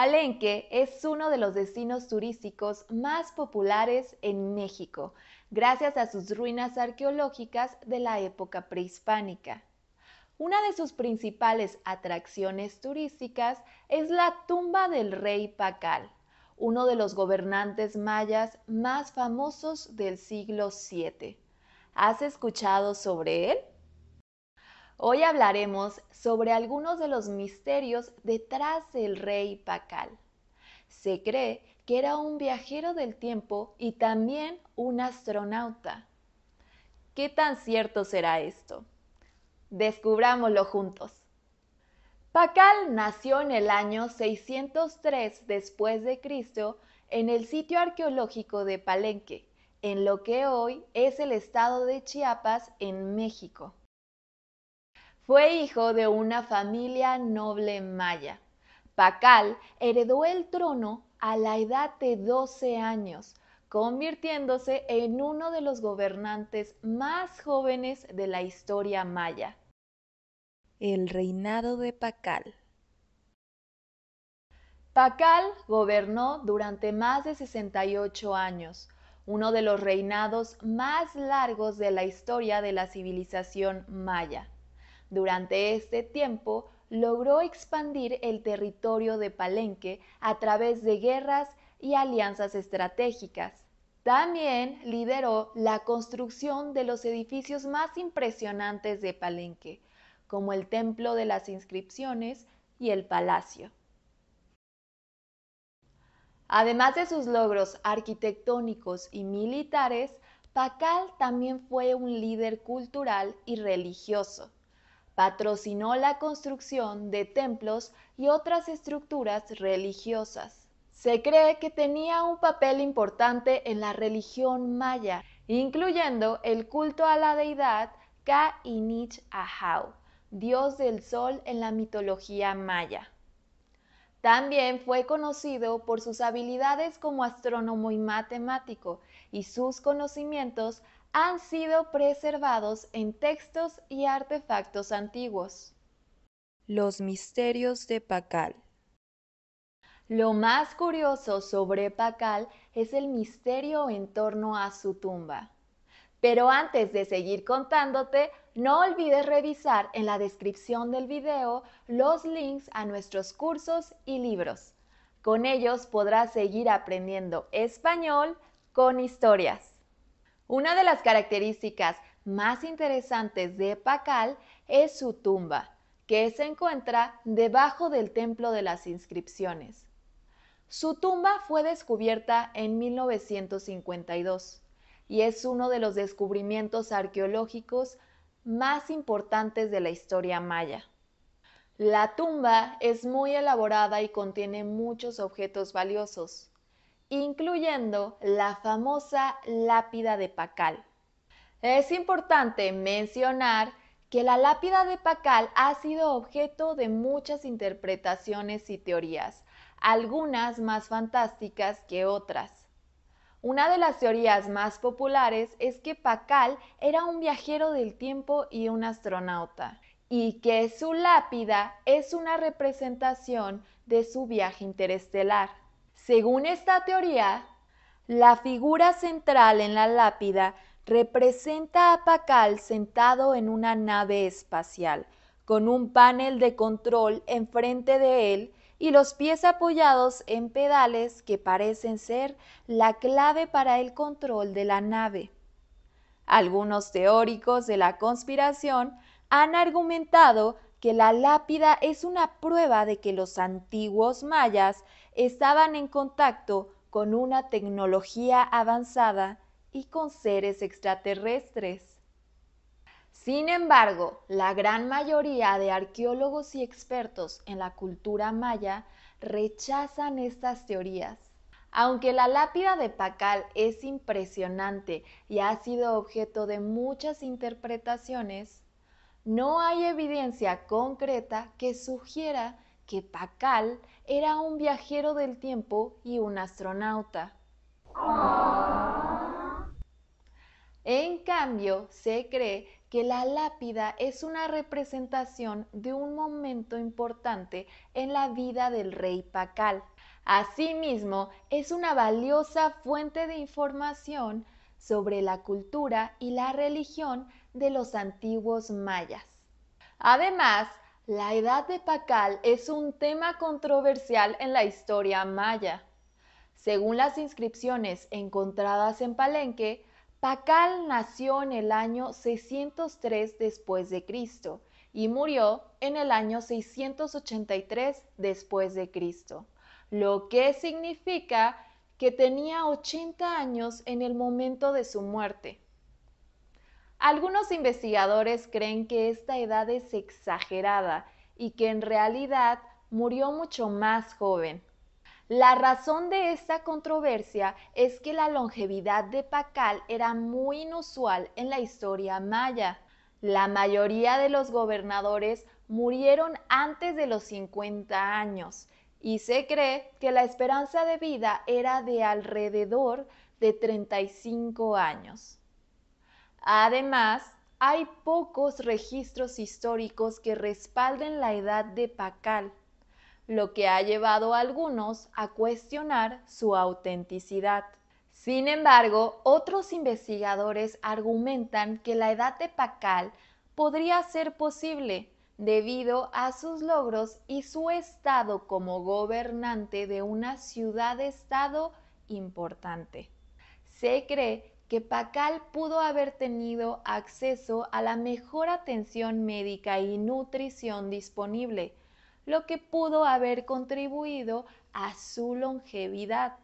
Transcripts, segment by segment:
Palenque es uno de los destinos turísticos más populares en México, gracias a sus ruinas arqueológicas de la época prehispánica. Una de sus principales atracciones turísticas es la tumba del rey Pacal, uno de los gobernantes mayas más famosos del siglo VII. ¿Has escuchado sobre él? Hoy hablaremos sobre algunos de los misterios detrás del rey Pacal. Se cree que era un viajero del tiempo y también un astronauta. ¿Qué tan cierto será esto? Descubrámoslo juntos. Pacal nació en el año 603 después de Cristo en el sitio arqueológico de Palenque, en lo que hoy es el estado de Chiapas en México. Fue hijo de una familia noble maya. Pacal heredó el trono a la edad de 12 años, convirtiéndose en uno de los gobernantes más jóvenes de la historia maya. El reinado de Pacal. Pacal gobernó durante más de 68 años, uno de los reinados más largos de la historia de la civilización maya. Durante este tiempo logró expandir el territorio de Palenque a través de guerras y alianzas estratégicas. También lideró la construcción de los edificios más impresionantes de Palenque, como el Templo de las Inscripciones y el Palacio. Además de sus logros arquitectónicos y militares, Pacal también fue un líder cultural y religioso patrocinó la construcción de templos y otras estructuras religiosas. Se cree que tenía un papel importante en la religión maya, incluyendo el culto a la deidad Ka-Inich Ahau, dios del sol en la mitología maya. También fue conocido por sus habilidades como astrónomo y matemático y sus conocimientos han sido preservados en textos y artefactos antiguos. Los misterios de Pacal. Lo más curioso sobre Pacal es el misterio en torno a su tumba. Pero antes de seguir contándote, no olvides revisar en la descripción del video los links a nuestros cursos y libros. Con ellos podrás seguir aprendiendo español con historias. Una de las características más interesantes de Pacal es su tumba, que se encuentra debajo del Templo de las Inscripciones. Su tumba fue descubierta en 1952 y es uno de los descubrimientos arqueológicos más importantes de la historia maya. La tumba es muy elaborada y contiene muchos objetos valiosos incluyendo la famosa lápida de Pacal. Es importante mencionar que la lápida de Pacal ha sido objeto de muchas interpretaciones y teorías, algunas más fantásticas que otras. Una de las teorías más populares es que Pacal era un viajero del tiempo y un astronauta, y que su lápida es una representación de su viaje interestelar. Según esta teoría, la figura central en la lápida representa a Pakal sentado en una nave espacial, con un panel de control enfrente de él y los pies apoyados en pedales que parecen ser la clave para el control de la nave. Algunos teóricos de la conspiración han argumentado que la lápida es una prueba de que los antiguos mayas estaban en contacto con una tecnología avanzada y con seres extraterrestres. Sin embargo, la gran mayoría de arqueólogos y expertos en la cultura maya rechazan estas teorías. Aunque la lápida de Pacal es impresionante y ha sido objeto de muchas interpretaciones, no hay evidencia concreta que sugiera que Pakal era un viajero del tiempo y un astronauta. En cambio, se cree que la lápida es una representación de un momento importante en la vida del rey Pacal. Asimismo, es una valiosa fuente de información sobre la cultura y la religión de los antiguos mayas. Además, la edad de Pacal es un tema controversial en la historia maya. Según las inscripciones encontradas en Palenque, Pacal nació en el año 603 después de Cristo y murió en el año 683 después de Cristo, lo que significa que tenía 80 años en el momento de su muerte. Algunos investigadores creen que esta edad es exagerada y que en realidad murió mucho más joven. La razón de esta controversia es que la longevidad de Pacal era muy inusual en la historia maya. La mayoría de los gobernadores murieron antes de los 50 años y se cree que la esperanza de vida era de alrededor de 35 años. Además, hay pocos registros históricos que respalden la edad de Pacal, lo que ha llevado a algunos a cuestionar su autenticidad. Sin embargo, otros investigadores argumentan que la edad de Pacal podría ser posible debido a sus logros y su estado como gobernante de una ciudad-estado importante. Se cree que Pacal pudo haber tenido acceso a la mejor atención médica y nutrición disponible, lo que pudo haber contribuido a su longevidad.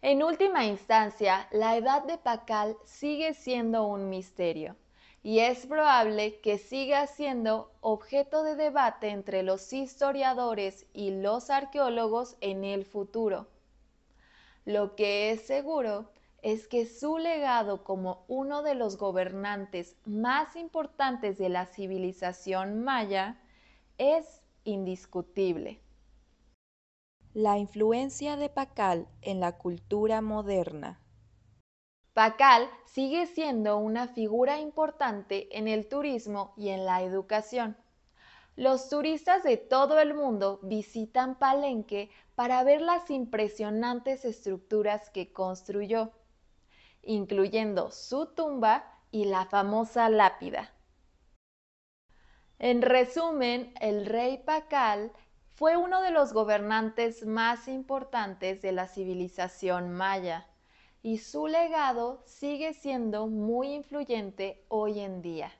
En última instancia, la edad de Pacal sigue siendo un misterio y es probable que siga siendo objeto de debate entre los historiadores y los arqueólogos en el futuro. Lo que es seguro es que su legado como uno de los gobernantes más importantes de la civilización maya es indiscutible. La influencia de Pacal en la cultura moderna. Pacal sigue siendo una figura importante en el turismo y en la educación. Los turistas de todo el mundo visitan Palenque para ver las impresionantes estructuras que construyó incluyendo su tumba y la famosa lápida. En resumen, el rey Pakal fue uno de los gobernantes más importantes de la civilización maya y su legado sigue siendo muy influyente hoy en día.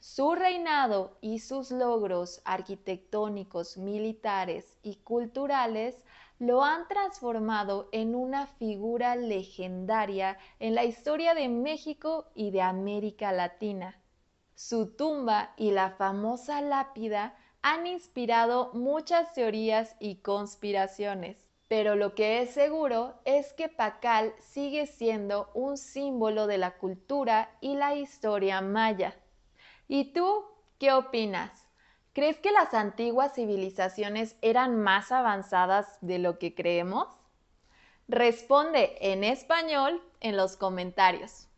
Su reinado y sus logros arquitectónicos, militares y culturales lo han transformado en una figura legendaria en la historia de México y de América Latina. Su tumba y la famosa lápida han inspirado muchas teorías y conspiraciones. Pero lo que es seguro es que Pacal sigue siendo un símbolo de la cultura y la historia maya. ¿Y tú qué opinas? ¿Crees que las antiguas civilizaciones eran más avanzadas de lo que creemos? Responde en español en los comentarios.